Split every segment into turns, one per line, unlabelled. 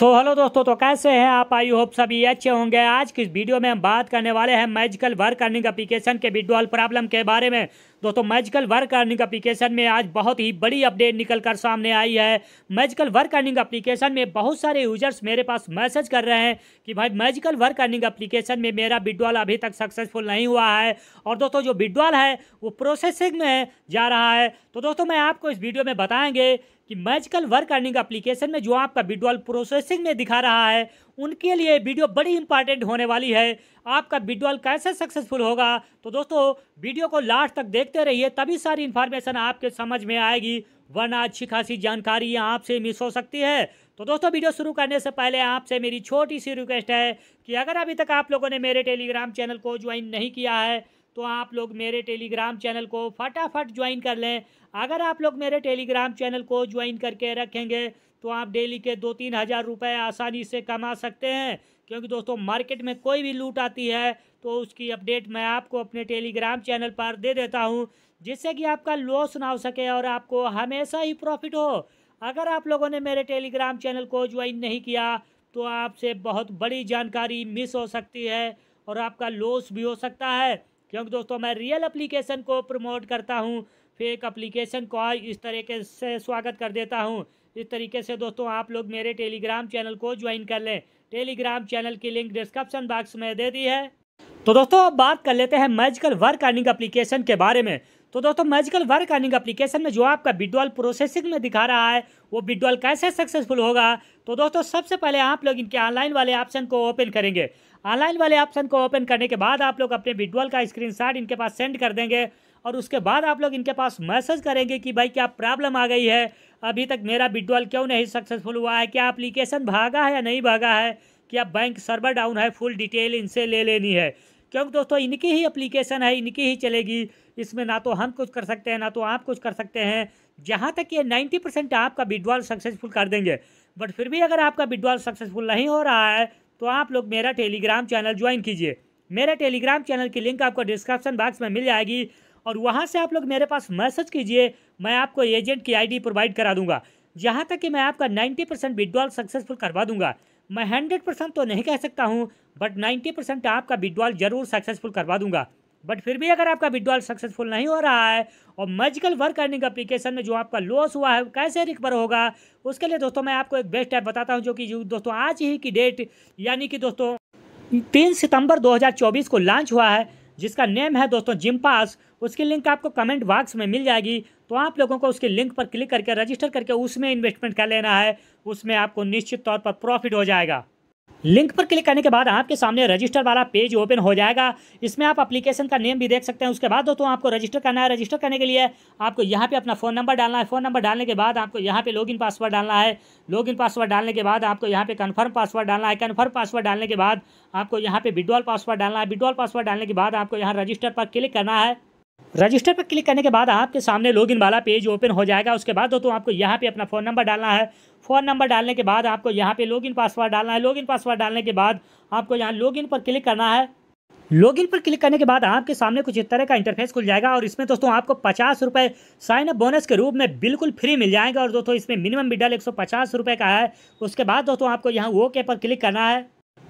सो so, hello दोस्तों तो कैसे हैं आप आई होप सभी अच्छे होंगे आज की इस वीडियो में हम बात करने वाले हैं मैजिकल वर्क अर्निंग अप्लीकेशन के विड्रॉल प्रॉब्लम के बारे में दोस्तों मैजिकल वर्क अर्निंग अप्लीकेशन में आज बहुत ही बड़ी अपडेट निकल कर सामने आई है मैजिकल वर्क अर्निंग अप्लीकेशन में बहुत सारे यूजर्स मेरे पास मैसेज कर रहे हैं कि भाई मैजिकल वर्क अर्निंग अप्लीकेशन में मेरा विड्रॉल अभी तक सक्सेसफुल नहीं हुआ है और दोस्तों जो विड्रॉल है वो प्रोसेसिंग में जा रहा है तो दोस्तों मैं आपको इस वीडियो में बताएंगे कि मैजिकल वर्क अर्निंग एप्लीकेशन में जो आपका विड्रॉल प्रोसेसिंग में दिखा रहा है उनके लिए वीडियो बड़ी इंपॉर्टेंट होने वाली है आपका विड्रॉल कैसे सक्सेसफुल होगा तो दोस्तों वीडियो को लास्ट तक देखते रहिए तभी सारी इन्फॉर्मेशन आपके समझ में आएगी वरना अच्छी खासी जानकारी आपसे मिस हो सकती है तो दोस्तों वीडियो शुरू करने से पहले आपसे मेरी छोटी सी रिक्वेस्ट है कि अगर अभी तक आप लोगों ने मेरे टेलीग्राम चैनल को ज्वाइन नहीं किया है तो आप लोग मेरे टेलीग्राम चैनल को फटाफट ज्वाइन कर लें अगर आप लोग मेरे टेलीग्राम चैनल को ज्वाइन करके रखेंगे तो आप डेली के दो तीन हज़ार रुपये आसानी से कमा सकते हैं क्योंकि दोस्तों मार्केट में कोई भी लूट आती है तो उसकी अपडेट मैं आपको अपने टेलीग्राम चैनल पर दे देता हूँ जिससे कि आपका लॉस ना हो सके और आपको हमेशा ही प्रॉफिट हो अगर आप लोगों ने मेरे टेलीग्राम चैनल को ज्वाइन नहीं किया तो आपसे बहुत बड़ी जानकारी मिस हो सकती है और आपका लॉस भी हो सकता है क्योंकि दोस्तों मैं रियल अप्लीकेशन को प्रमोट करता हूँ फेक अप्लीकेशन को इस तरीके से स्वागत कर देता हूँ इस तरीके से दोस्तों आप लोग मेरे टेलीग्राम चैनल को ज्वाइन कर लें टेलीग्राम चैनल की लिंक डिस्क्रिप्शन बॉक्स में दे दी है तो दोस्तों अब बात कर लेते हैं मैजिकल वर्क अर्निंग अप्लीकेशन के बारे में तो दोस्तों मैजिकल वर्क अर्निंग एप्लीकेशन में जो आपका विड्रॉल प्रोसेसिंग में दिखा रहा है वो विड्रॉल कैसे सक्सेसफुल होगा तो दोस्तों सबसे पहले आप लोग इनके ऑनलाइन वाले ऑप्शन को ओपन करेंगे ऑनलाइन वाले ऑप्शन को ओपन करने के बाद आप लोग अपने विड्रॉल का स्क्रीन इनके पास सेंड कर देंगे और उसके बाद आप लोग इनके पास मैसेज करेंगे कि भाई क्या प्रॉब्लम आ गई है अभी तक मेरा विड्रॉल क्यों नहीं सक्सेसफुल हुआ है क्या एप्लीकेशन भागा है या नहीं भागा है क्या बैंक सर्वर डाउन है फुल डिटेल इनसे ले लेनी है क्योंकि दोस्तों इनकी ही अप्लीकेशन है इनकी ही चलेगी इसमें ना तो हम कुछ कर सकते हैं ना तो आप कुछ कर सकते हैं जहाँ तक ये नाइन्टी परसेंट आपका विड्रॉल सक्सेसफुल कर देंगे बट फिर भी अगर आपका विड्रॉल सक्सेसफुल नहीं हो रहा है तो आप लोग मेरा टेलीग्राम चैनल ज्वाइन कीजिए मेरे टेलीग्राम चैनल की लिंक आपको डिस्क्रिप्शन बॉक्स में मिल जाएगी और वहाँ से आप लोग मेरे पास मैसेज कीजिए मैं आपको एजेंट की आईडी प्रोवाइड करा दूंगा जहाँ तक कि मैं आपका 90 परसेंट विड्रॉल सक्सेसफुल करवा दूंगा मैं 100 परसेंट तो नहीं कह सकता हूँ बट 90 परसेंट आपका विड्रॉल जरूर सक्सेसफुल करवा दूंगा बट फिर भी अगर आपका विड्रॉल सक्सेसफुल नहीं हो रहा है और मजिकल वर्क अर्निंग अप्लीकेशन में जो आपका लॉस हुआ है कैसे रिकवर होगा उसके लिए दोस्तों मैं आपको एक बेस्ट ऐप बताता हूँ जो कि दोस्तों आज ही की डेट यानी कि दोस्तों तीन सितंबर 2024 को लॉन्च हुआ है जिसका नेम है दोस्तों जिम पास उसकी लिंक आपको कमेंट बॉक्स में मिल जाएगी तो आप लोगों को उसके लिंक पर क्लिक करके रजिस्टर करके उसमें इन्वेस्टमेंट कर लेना है उसमें आपको निश्चित तौर पर प्रॉफिट हो जाएगा लिंक पर क्लिक करने के बाद आपके सामने रजिस्टर वाला पेज ओपन हो जाएगा इसमें आप एप्लीकेशन का नेम भी देख सकते हैं उसके बाद दोस्तों आपको रजिस्टर करना है रजिस्टर करने के लिए आपको यहाँ पे अपना फ़ोन नंबर डालना है फ़ोन नंबर डालने के बाद आपको यहाँ पे लॉगिन पासवर्ड डालना है लॉगिन पासवर्ड डालने के बाद आपको यहाँ पे कन्फर्म पासवर्ड डालना है कन्फर्म पासवर्ड डालने के बाद आपको यहाँ पे विड्रॉल पासवर्ड डालना है विड्रॉल पासवर्ड डालने के बाद आपको यहाँ रजिस्टर पर क्लिक करना है रजिस्टर पर क्लिक करने के बाद आपके सामने लॉगिन वाला पेज ओपन हो जाएगा उसके बाद दोस्तों आपको यहाँ पे अपना फ़ोन नंबर डालना है फ़ोन नंबर डालने के बाद आपको यहाँ पे लॉगिन पासवर्ड डालना है लॉगिन पासवर्ड डालने के बाद आपको यहाँ लॉगिन पर क्लिक करना है लॉगिन पर क्लिक करने के बाद आपके सामने कुछ इस तरह का इंटरफेस खुल जाएगा और इसमें दोस्तों आपको पचास रुपये साइन अप बोनस के रूप में बिल्कुल फ्री मिल जाएगा और दोस्तों इसमें मिनिमम बिडल एक सौ पचास रुपये का है उसके बाद दोस्तों आपको यहाँ ओके पर क्लिक करना है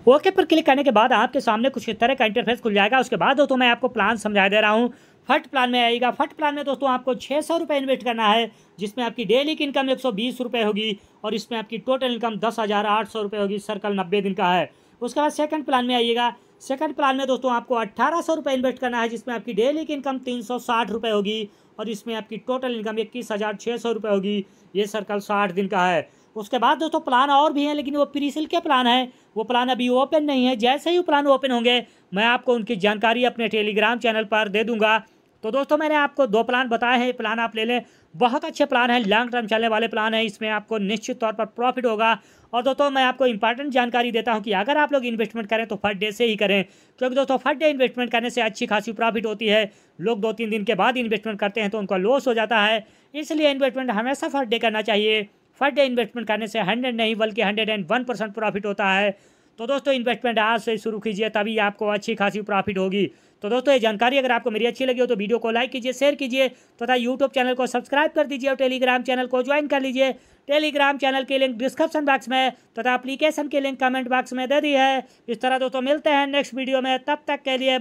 ओके पर क्लिक करने के बाद आपके सामने कुछ इस तरह का इंटरफेस खुल जाएगा उसके बाद दोस्तों मैं आपको प्लान समझा दे रहा हूँ फर्स्ट प्लान में आएगा फर्स्ट प्लान में दोस्तों आपको छः सौ रुपये इन्वेस्ट करना है जिसमें आपकी डेली की इनकम एक सौ बीस रुपये होगी और इसमें आपकी टोटल इनकम दस हज़ार आठ सौ रुपये होगी सर्कल नब्बे दिन का है उसके बाद सेकंड प्लान में आइएगा सेकंड प्लान में दोस्तों आपको अट्ठारह सौ रुपये इन्वेस्ट करना है जिसमें आपकी डेली की इनकम तीन सौ साठ रुपये होगी और इसमें आपकी टोटल इनकम इक्कीस हज़ार छः सौ रुपये होगी ये सर्कल साठ दिन का है उसके बाद दोस्तों प्लान और भी हैं लेकिन वो प्रीसिल के प्लान हैं वो प्लान अभी ओपन नहीं है जैसे ही वो प्लान ओपन होंगे मैं आपको उनकी जानकारी अपने टेलीग्राम चैनल पर दे दूंगा तो दोस्तों मैंने आपको दो प्लान बताए हैं प्लान आप ले लें बहुत अच्छे प्लान है लॉन्ग टर्म चलने वाले प्लान है इसमें आपको निश्चित तौर पर प्रॉफिट होगा और दोस्तों मैं आपको इंपॉर्टेंट जानकारी देता हूं कि अगर आप लोग इन्वेस्टमेंट करें तो फर्स्ट डे से ही करें क्योंकि दोस्तों फर्स्ट डे इन्वेस्टमेंट करने से अच्छी खासी प्रॉफिट होती है लोग दो तीन दिन के बाद इन्वेस्टमेंट करते हैं तो उनका लॉस हो जाता है इसलिए इन्वेस्टमेंट हमेशा फर्स्ट डे करना चाहिए फर्स्ट डे इन्वेस्टमेंट करने से हंड्रेड नहीं बल्कि hundred and one percent profit होता है तो दोस्तों इन्वेस्टमेंट आज से शुरू कीजिए तभी आपको अच्छी खासी प्रॉफिट होगी तो दोस्तों ये जानकारी अगर आपको मेरी अच्छी लगी हो तो वीडियो को लाइक कीजिए शेयर कीजिए तथा तो यूट्यूब चैनल को सब्सक्राइब कर दीजिए और टेलीग्राम चैनल को ज्वाइन कर लीजिए टेलीग्राम चैनल की लिंक डिस्क्रिप्शन बॉक्स में तथा तो अप्लीकेशन के लिंक कमेंट बॉक्स में दे दी है इस तरह दोस्तों मिलते हैं नेक्स्ट वीडियो में तब तक के लिए